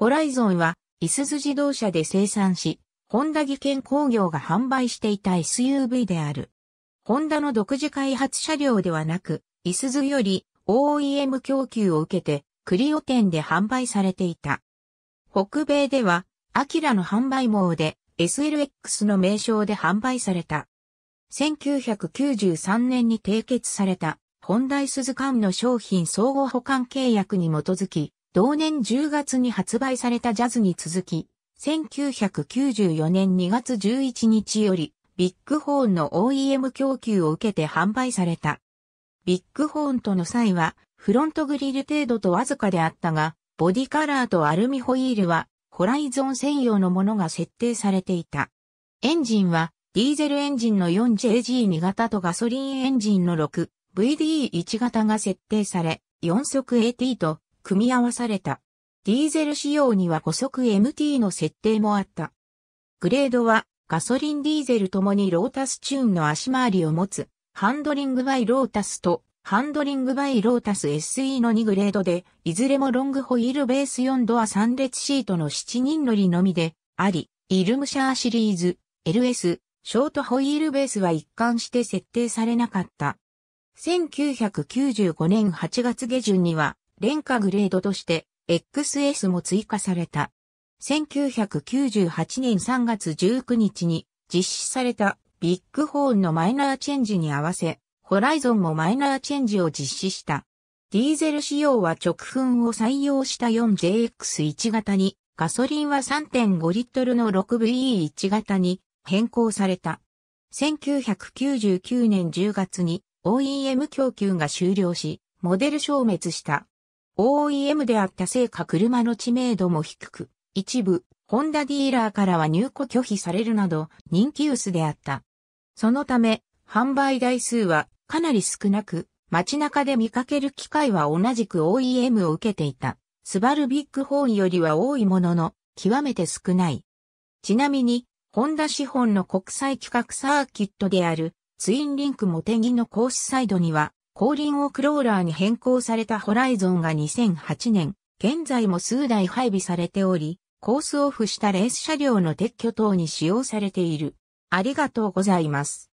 ホライゾンは、イスズ自動車で生産し、ホンダ技研工業が販売していた SUV である。ホンダの独自開発車両ではなく、イスズより OEM 供給を受けて、クリオ店で販売されていた。北米では、アキラの販売網で SLX の名称で販売された。1993年に締結された、ホンダイスズ間の商品総合保管契約に基づき、同年10月に発売されたジャズに続き、1994年2月11日より、ビッグホーンの OEM 供給を受けて販売された。ビッグホーンとの際は、フロントグリル程度とわずかであったが、ボディカラーとアルミホイールは、ホライゾン専用のものが設定されていた。エンジンは、ディーゼルエンジンの 4JG2 型とガソリンエンジンの 6VD1 型が設定され、4速 AT と組み合わされた。ディーゼル仕様には5速 MT の設定もあった。グレードはガソリンディーゼルともにロータスチューンの足回りを持つハンドリングバイロータスとハンドリングバイロータス SE の2グレードで、いずれもロングホイールベース4ドア3列シートの7人乗りのみで、あり、イルムシャーシリーズ、LS、ショートホイールベースは一貫して設定されなかった。1995年8月下旬には、廉価グレードとして XS も追加された。1998年3月19日に実施されたビッグホーンのマイナーチェンジに合わせ、ホライゾンもマイナーチェンジを実施した。ディーゼル仕様は直噴を採用した 4JX1 型に、ガソリンは3.5リットルの 6VE1 型に変更された。1999年10月に OEM 供給が終了し、モデル消滅した。OEM であったせいか車の知名度も低く、一部、ホンダディーラーからは入庫拒否されるなど人気薄であった。そのため、販売台数はかなり少なく、街中で見かける機会は同じく OEM を受けていた。スバルビッグホーンよりは多いものの、極めて少ない。ちなみに、ホンダ資本の国際規格サーキットである、ツインリンクモテギのコースサイドには、後輪をクローラーに変更されたホライゾンが2008年、現在も数台配備されており、コースオフしたレース車両の撤去等に使用されている。ありがとうございます。